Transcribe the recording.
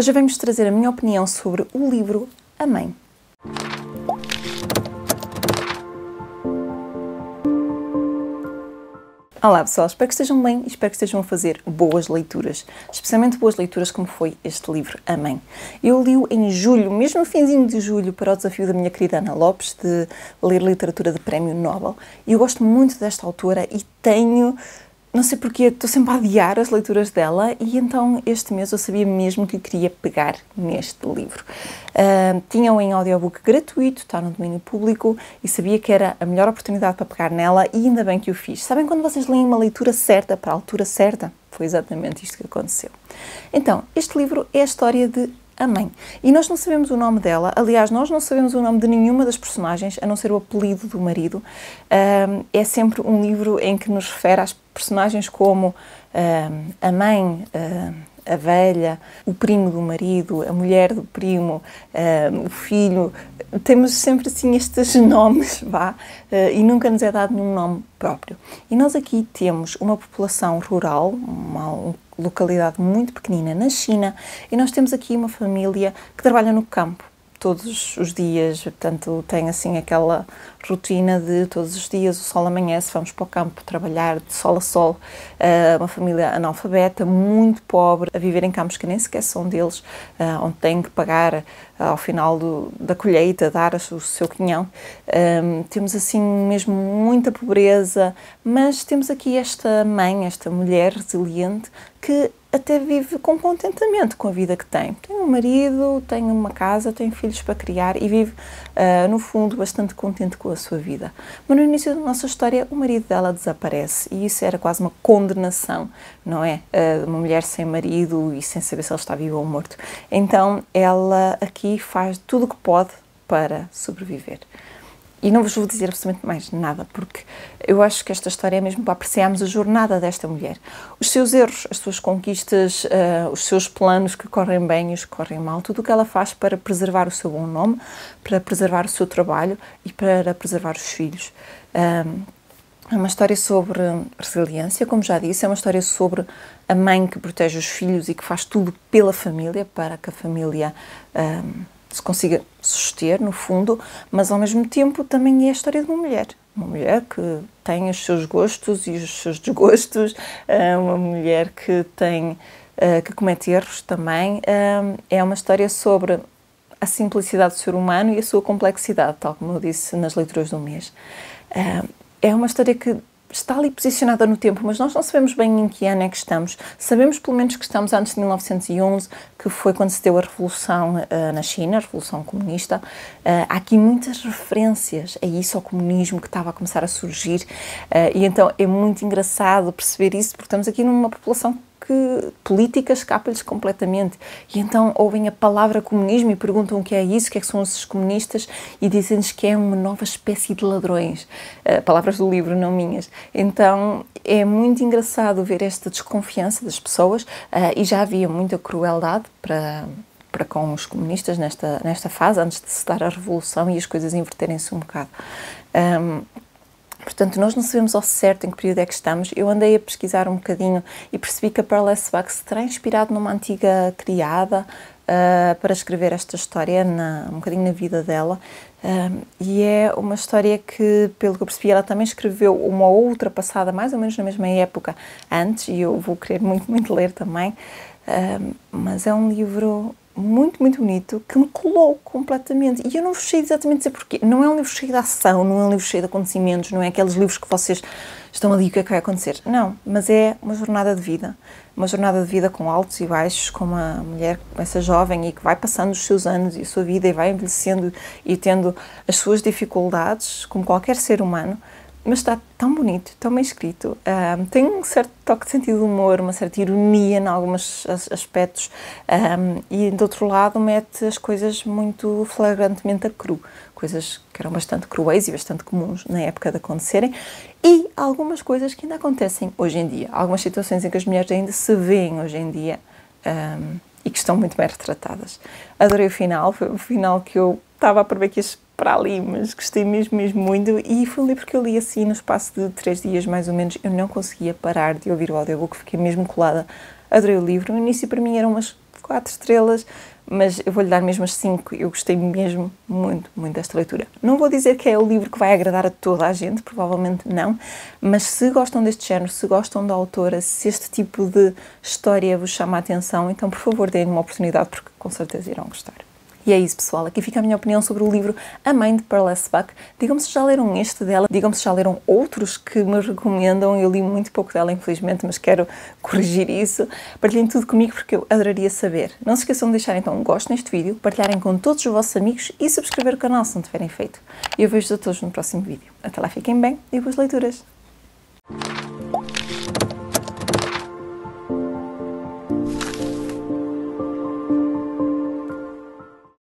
Hoje vamos trazer a minha opinião sobre o livro A Mãe. Olá pessoal, espero que estejam bem e espero que estejam a fazer boas leituras, especialmente boas leituras como foi este livro Amém. Eu li-o em julho, mesmo no finzinho de julho, para o desafio da minha querida Ana Lopes de ler literatura de prémio Nobel. E eu gosto muito desta autora e tenho não sei porquê, estou sempre a adiar as leituras dela e então este mês eu sabia mesmo que queria pegar neste livro. Uh, tinham em audiobook gratuito, está no domínio público e sabia que era a melhor oportunidade para pegar nela e ainda bem que o fiz. Sabem quando vocês leem uma leitura certa para a altura certa? Foi exatamente isto que aconteceu. Então, este livro é a história de a mãe. E nós não sabemos o nome dela, aliás, nós não sabemos o nome de nenhuma das personagens, a não ser o apelido do marido. Um, é sempre um livro em que nos refere às personagens como um, a mãe. Um, a velha, o primo do marido, a mulher do primo, eh, o filho. Temos sempre assim estes nomes, vá, eh, e nunca nos é dado nenhum nome próprio. E nós aqui temos uma população rural, uma localidade muito pequenina na China, e nós temos aqui uma família que trabalha no campo todos os dias, portanto, tem assim aquela rotina de todos os dias o sol amanhece, vamos para o campo trabalhar de sol a sol, uh, uma família analfabeta, muito pobre, a viver em campos que nem sequer são deles, uh, onde têm que pagar uh, ao final do, da colheita, dar o seu quinhão. Ehm, temos assim mesmo muita pobreza, mas temos aqui esta mãe, esta mulher resiliente que até vive com contentamento com a vida que tem. Tem um marido, tem uma casa, tem filhos para criar e vive, uh, no fundo, bastante contente com a sua vida. Mas no início da nossa história, o marido dela desaparece e isso era quase uma condenação, não é? Uh, uma mulher sem marido e sem saber se ele está vivo ou morto. Então ela aqui faz tudo o que pode para sobreviver. E não vos vou dizer absolutamente mais nada, porque eu acho que esta história é mesmo para apreciarmos a jornada desta mulher. Os seus erros, as suas conquistas, uh, os seus planos que correm bem e os que correm mal, tudo o que ela faz para preservar o seu bom nome, para preservar o seu trabalho e para preservar os filhos. é uma história sobre resiliência, como já disse, é uma história sobre a mãe que protege os filhos e que faz tudo pela família, para que a família se consiga suster, no fundo, mas ao mesmo tempo também é a história de uma mulher. Uma mulher que tem os seus gostos e os seus desgostos, eh, uma mulher que tem eh, que comete erros também. Eh, é uma história sobre a simplicidade do ser humano e a sua complexidade, tal como eu disse nas leituras do mês. É uma história que está ali posicionada no tempo, mas nós não sabemos bem em que ano é que estamos. Sabemos pelo menos que estamos antes de 1911, que foi quando se deu a Revolução uh, na China, a Revolução Comunista. Uh, há aqui muitas referências a isso, ao comunismo que estava a começar a surgir, uh, e então é muito engraçado perceber isso, porque estamos aqui numa população que política escapa-lhes completamente. E então ouvem a palavra comunismo e perguntam o que é isso, o que é que são esses comunistas e dizem-nos que é uma nova espécie de ladrões. Uh, palavras do livro, não minhas. Então é muito engraçado ver esta desconfiança das pessoas uh, e já havia muita crueldade para para com os comunistas nesta, nesta fase, antes de se dar a revolução e as coisas inverterem-se um bocado. Um, Portanto, nós não sabemos ao certo em que período é que estamos. Eu andei a pesquisar um bocadinho e percebi que a Pearl S. Buck se terá inspirado numa antiga criada uh, para escrever esta história, na, um bocadinho na vida dela. Um, ah, e é uma história que, pelo que eu percebi, ela também escreveu uma outra passada, mais ou menos na mesma época, antes, e eu vou querer muito, muito ler também. Um, ah, mas é um livro muito, muito bonito que me colou completamente. E eu não vos sei exatamente dizer porquê. Não é um livro cheio de ação, não é um livro cheio de acontecimentos, não é aqueles livros que vocês estão ali o que é que vai acontecer. Não, mas é uma jornada de vida. Uma jornada de vida com altos e baixos, com uma mulher, com essa jovem e que vai passando os seus anos e a sua vida e vai envelhecendo e tendo as suas dificuldades, como qualquer ser humano, mas está tão bonito, tão bem escrito. Um, tem um certo toque de sentido de humor, uma certa ironia em alguns aspectos, um, e do outro lado mete as coisas muito flagrantemente a cru, coisas que eram bastante cruéis e bastante comuns na época de acontecerem, e algumas coisas que ainda acontecem hoje em dia, algumas situações em que as mulheres ainda se veem hoje em dia um, e que estão muito bem retratadas. Adorei o final, foi o final que eu estava a prever que as para ali, mas gostei mesmo, mesmo muito. E foi um livro que eu li assim no espaço de três dias, mais ou menos. Eu não conseguia parar de ouvir o audiobook, fiquei mesmo colada. Adorei o livro. No início, para mim, eram umas quatro estrelas, mas eu vou-lhe dar mesmo as cinco. Eu gostei mesmo muito, muito desta leitura. Não vou dizer que é o livro que vai agradar a toda a gente, provavelmente não, mas se gostam deste género, se gostam da autora, se este tipo de história vos chama a atenção, então, por favor, deem-me uma oportunidade, porque com certeza irão gostar. E é isso, pessoal. Aqui fica a minha opinião sobre o livro A Mãe de Pearl S. Buck. Digam-me se já leram este dela, digam-me se já leram outros que me recomendam. Eu li muito pouco dela, infelizmente, mas quero corrigir isso. Partilhem tudo comigo porque eu adoraria saber. Não se esqueçam de deixar então um gosto neste vídeo, partilharem com todos os vossos amigos e subscrever o canal se não tiverem feito. E eu vejo-vos a todos no próximo vídeo. Até lá, fiquem bem e boas leituras!